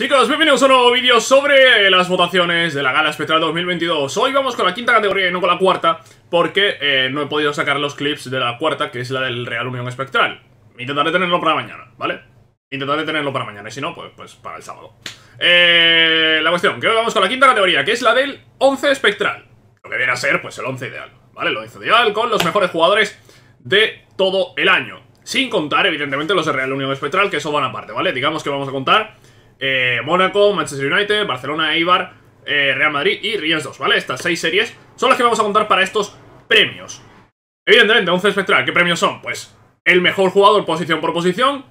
Chicos, bienvenidos a un nuevo vídeo sobre las votaciones de la Gala Espectral 2022 Hoy vamos con la quinta categoría y no con la cuarta Porque eh, no he podido sacar los clips de la cuarta, que es la del Real Unión Espectral Intentaré tenerlo para mañana, ¿vale? Intentaré tenerlo para mañana, y si no, pues, pues para el sábado eh, La cuestión, que hoy vamos con la quinta categoría, que es la del 11 Espectral Lo que viene a ser, pues, el 11 ideal, ¿vale? Lo 11 ideal con los mejores jugadores de todo el año Sin contar, evidentemente, los de Real Unión Espectral, que eso van aparte, ¿vale? Digamos que vamos a contar eh, Mónaco, Manchester United, Barcelona, Eibar, eh, Real Madrid y Ríos 2, ¿vale? Estas seis series son las que vamos a contar para estos premios. Evidentemente, 11 espectral, ¿qué premios son? Pues el mejor jugador posición por posición,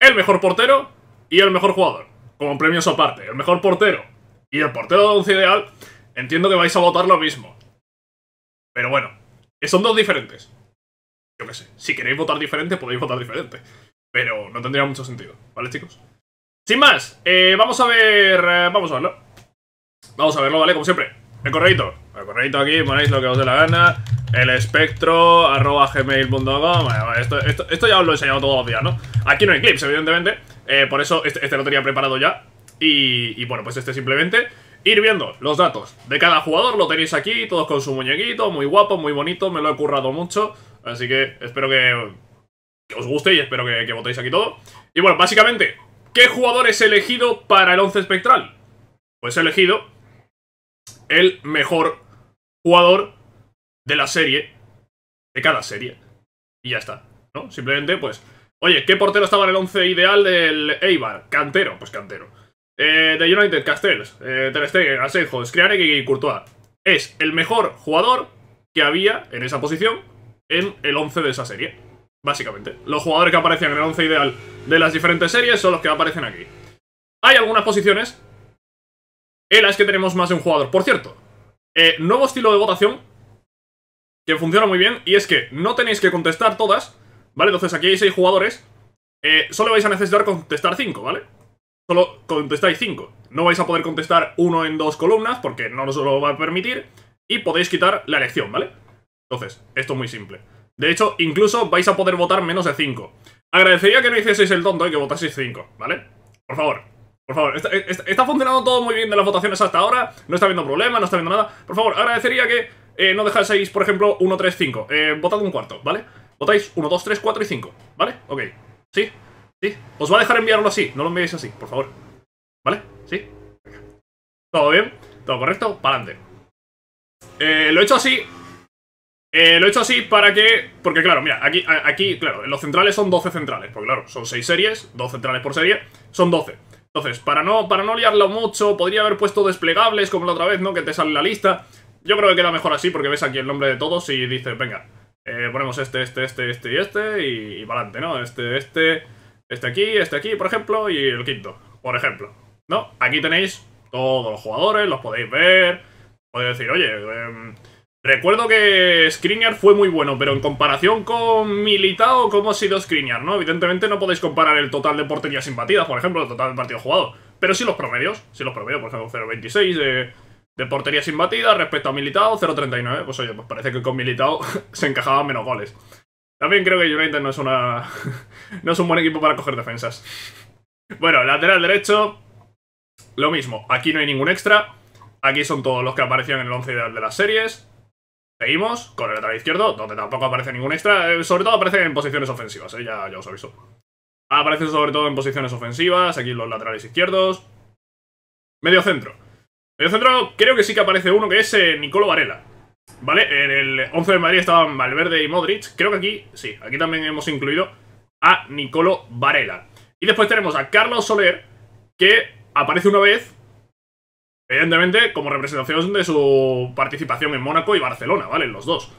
el mejor portero y el mejor jugador, como premios aparte. El mejor portero y el portero de 11 ideal, entiendo que vais a votar lo mismo. Pero bueno, son dos diferentes. Yo qué sé, si queréis votar diferente, podéis votar diferente. Pero no tendría mucho sentido, ¿vale, chicos? Sin más, eh, vamos a ver... Eh, vamos a verlo. Vamos a verlo, ¿vale? Como siempre. El correito. El correito aquí, ponéis lo que os dé la gana. El espectro, arroba gmail.com. Esto, esto, esto, ya os lo he enseñado todos los días, ¿no? Aquí no hay clips, evidentemente. Eh, por eso este, este, lo tenía preparado ya. Y, bueno, pues este simplemente ir viendo los datos de cada jugador. Lo tenéis aquí, todos con su muñequito, muy guapo, muy bonito. Me lo he currado mucho. Así que espero que, os guste y espero que, que votéis aquí todo. Y bueno, básicamente, ¿Qué jugador es elegido para el once espectral? Pues elegido el mejor jugador de la serie, de cada serie. Y ya está, ¿no? Simplemente, pues, oye, ¿qué portero estaba en el 11 ideal del Eibar? Cantero, pues Cantero. Eh, de United, Castells, eh, Ter Stegen, y Courtois. Es el mejor jugador que había en esa posición en el 11 de esa serie, básicamente. Los jugadores que aparecían en el 11 ideal de las diferentes series son los que aparecen aquí. Hay algunas posiciones en las que tenemos más de un jugador. Por cierto, eh, nuevo estilo de votación que funciona muy bien y es que no tenéis que contestar todas, ¿vale? Entonces aquí hay seis jugadores, eh, solo vais a necesitar contestar cinco ¿vale? Solo contestáis cinco No vais a poder contestar uno en dos columnas porque no os lo va a permitir y podéis quitar la elección, ¿vale? Entonces, esto es muy simple. De hecho, incluso vais a poder votar menos de 5. Agradecería que no hicieseis el tonto y que votaseis 5, ¿vale? Por favor, por favor. Está, funcionando todo muy bien de las votaciones hasta ahora. No está habiendo problema, no está habiendo nada. Por favor, agradecería que eh, no dejaseis, por ejemplo, 1, 3, 5. votad un cuarto, ¿vale? Votáis 1, 2, 3, 4 y 5, ¿vale? Ok. ¿Sí? ¿Sí? Os va a dejar enviarlo así, no lo enviéis así, por favor. ¿Vale? ¿Sí? ¿Todo bien? ¿Todo correcto? Para adelante. Eh, lo he hecho así eh, lo he hecho así para que... Porque claro, mira, aquí, aquí, claro, los centrales son 12 centrales. Porque claro, son 6 series, 12 centrales por serie, son 12. Entonces, para no, para no liarlo mucho, podría haber puesto desplegables como la otra vez, ¿no? Que te sale la lista. Yo creo que queda mejor así porque ves aquí el nombre de todos y dices, venga, eh, ponemos este, este, este, este y este y, y para adelante, ¿no? Este, este, este aquí, este aquí, por ejemplo, y el quinto, por ejemplo. ¿No? Aquí tenéis todos los jugadores, los podéis ver, podéis decir, oye... Eh, Recuerdo que Skriniar fue muy bueno, pero en comparación con Militao, ¿cómo ha sido Skriniar? ¿no? Evidentemente no podéis comparar el total de porterías batidas, por ejemplo, el total de partidos jugados. Pero sí los promedios, sí los promedios, por ejemplo, 0.26 de, de porterías batidas respecto a Militao, 0.39. Pues oye, pues parece que con Militao se encajaban menos goles. También creo que United no es una... no es un buen equipo para coger defensas. Bueno, lateral derecho, lo mismo. Aquí no hay ningún extra. Aquí son todos los que aparecían en el 11 ideal de las series. Seguimos con el lateral izquierdo, donde tampoco aparece ningún extra. Eh, sobre todo aparece en posiciones ofensivas, eh, ya, os aviso. Aparece sobre todo en posiciones ofensivas, aquí los laterales izquierdos. Medio centro. Medio centro creo que sí que aparece uno, que es eh, Nicolo Varela. ¿Vale? En el 11 de Madrid estaban Valverde y Modric. Creo que aquí, sí, aquí también hemos incluido a Nicolo Varela. Y después tenemos a Carlos Soler, que aparece una vez Evidentemente, como representación de su participación en Mónaco y Barcelona, ¿vale? Los dos.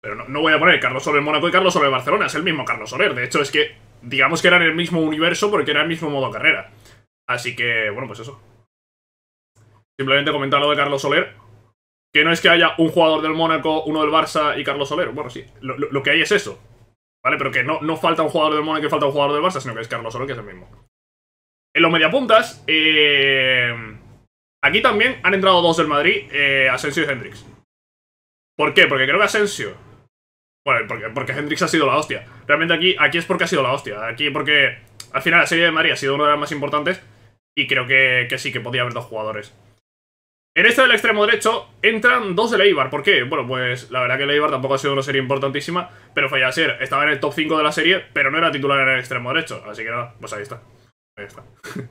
Pero no, voy a poner Carlos Soler en Mónaco y Carlos Soler en Barcelona, es el mismo Carlos Soler. De hecho, es que digamos que eran el mismo universo porque era el mismo modo carrera. Así que, bueno, pues eso. Simplemente comentar lo de Carlos Soler. Que no es que haya un jugador del Mónaco, uno del Barça y Carlos Soler. Bueno, sí, lo, que hay es eso. ¿Vale? Pero que no, no falta un jugador del Mónaco y falta un jugador del Barça, sino que es Carlos Soler, que es el mismo. En los mediapuntas, eh Aquí también han entrado dos del Madrid, eh, Asensio y Hendrix. ¿Por qué? Porque creo que Asensio... Bueno, porque, Hendrix ha sido la hostia. Realmente aquí, aquí es porque ha sido la hostia. Aquí porque al final la serie de María ha sido una de las más importantes y creo que, sí, que podía haber dos jugadores. En este del extremo derecho entran dos de Leibar. ¿Por qué? Bueno, pues la verdad que Leibar Eibar tampoco ha sido una serie importantísima, pero ser, estaba en el top 5 de la serie, pero no era titular en el extremo derecho. Así que nada, pues ahí está. Ahí está.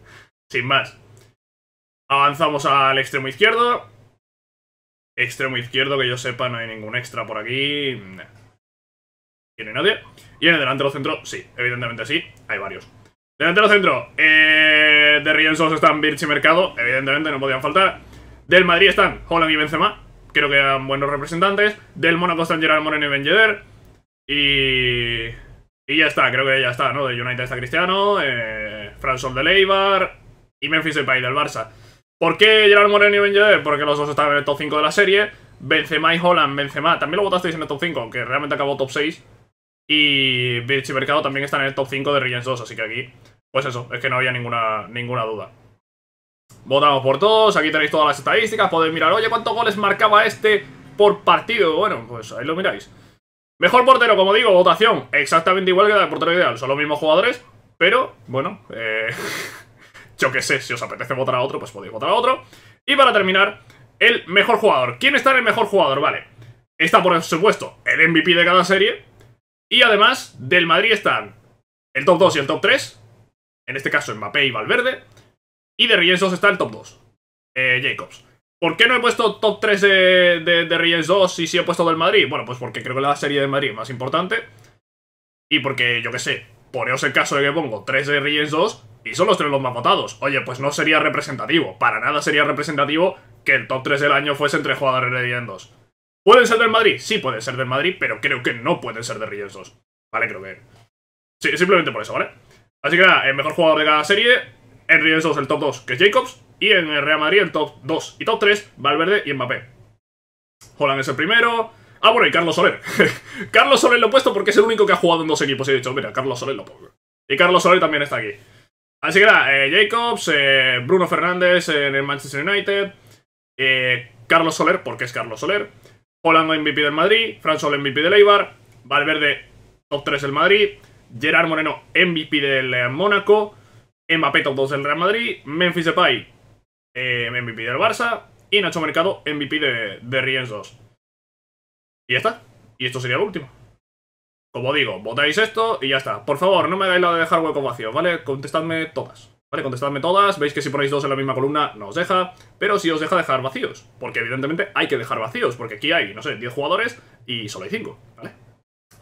Sin más. Avanzamos al extremo izquierdo. Extremo izquierdo, que yo sepa, no hay ningún extra por aquí. tiene nadie. Y en el delante delantero centro, sí, evidentemente sí, hay varios. Delantero centro, eh, de Riensos están Birch y Mercado, evidentemente no podían faltar. Del Madrid están Holland y Benzema, creo que eran buenos representantes. Del Mónaco están Gerard Moreno y Ben Yedder. Y... y ya está, creo que ya está, ¿no? De United está Cristiano, eh, Fransol de Leibar y Memphis Depay del Barça. ¿Por qué Gerard Moreno y Ben Porque los dos estaban en el top 5 de la serie. Benzema y Holland, Benzema, también lo votasteis en el top 5, aunque realmente acabó top 6. Y Birch Mercado también está en el top 5 de Reyes 2, así que aquí, pues eso, es que no había ninguna, ninguna duda. Votamos por todos, aquí tenéis todas las estadísticas, podéis mirar, oye, ¿cuántos goles marcaba este por partido? Bueno, pues ahí lo miráis. Mejor portero, como digo, votación, exactamente igual que el portero ideal, son los mismos jugadores, pero, bueno, eh... yo qué sé, si os apetece votar a otro, pues podéis votar a otro. Y para terminar, el mejor jugador. ¿Quién está en el mejor jugador? Vale, está por supuesto el MVP de cada serie. Y además, del Madrid están el top 2 y el top 3. En este caso, Mbappé y Valverde. Y de riensos 2 está el top 2, eh, Jacobs. ¿Por qué no he puesto top 3 de, de, 2 y si he puesto del Madrid? Bueno, pues porque creo que la serie de Madrid es más importante. Y porque, yo qué sé, Poneos el caso de que pongo 3 de Reyes 2 y son los tres los más votados. Oye, pues no sería representativo. Para nada sería representativo que el top 3 del año fuese entre jugadores de Reyes 2. ¿Pueden ser del Madrid? Sí, pueden ser del Madrid, pero creo que no pueden ser de Reyes 2. Vale, creo que... Sí, simplemente por eso, ¿vale? Así que nada, el mejor jugador de cada serie, en Reyes 2 el top 2, que es Jacobs, y en Real Madrid el top 2 y top 3, Valverde y Mbappé. Holland es el primero, Ah, bueno, y Carlos Soler. Carlos Soler lo he puesto porque es el único que ha jugado en dos equipos. Y he dicho, mira, Carlos Soler lo pongo. Y Carlos Soler también está aquí. Así que nada, eh, Jacobs, eh, Bruno Fernández eh, en el Manchester United, Carlos Soler, porque es Carlos Soler, Holanda MVP del Madrid, Fran MVP del Eibar, Valverde top 3 del Madrid, Gerard Moreno MVP del Mónaco, Mbappé top 2 del Real Madrid, Memphis Depay MVP del Barça y Nacho Mercado MVP de, de Rienzos. Y ya está. Y esto sería lo último. Como digo, votáis esto y ya está. Por favor, no me hagáis la de dejar huecos vacíos, ¿vale? Contestadme todas. ¿Vale? Contestadme todas. Veis que si ponéis dos en la misma columna no os deja, pero si os deja dejar vacíos. Porque evidentemente hay que dejar vacíos, porque aquí hay, no sé, 10 jugadores y solo hay 5, ¿vale?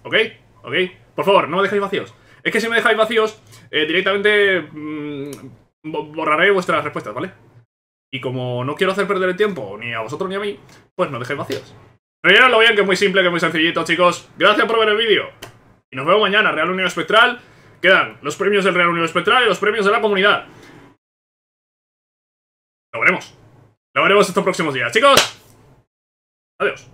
¿Ok? ¿Ok? Por favor, no me dejéis vacíos. Es que si me dejáis vacíos, eh, directamente mm, borraré vuestras respuestas, ¿vale? Y como no quiero hacer perder el tiempo ni a vosotros ni a mí, pues no dejéis vacíos lo bien, que es muy simple, que es muy sencillito, chicos. Gracias por ver el vídeo. Y nos vemos mañana, Real Unión Espectral. Quedan los premios del Real Unión Espectral y los premios de la comunidad. Lo veremos. Lo veremos estos próximos días. Chicos, adiós.